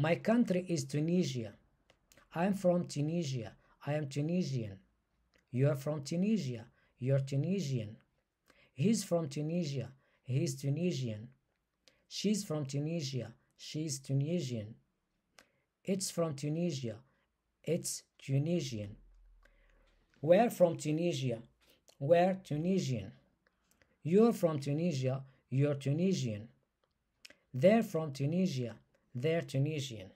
My country is Tunisia. I'm from Tunisia. I am Tunisian. You are from Tunisia. You're Tunisian. He's from Tunisia. He's Tunisian. She's from Tunisia. She's Tunisian. It's from Tunisia. It's Tunisian. We're from Tunisia. We're Tunisian. You're from Tunisia. You're Tunisian. They're from Tunisia. They're Tunisian.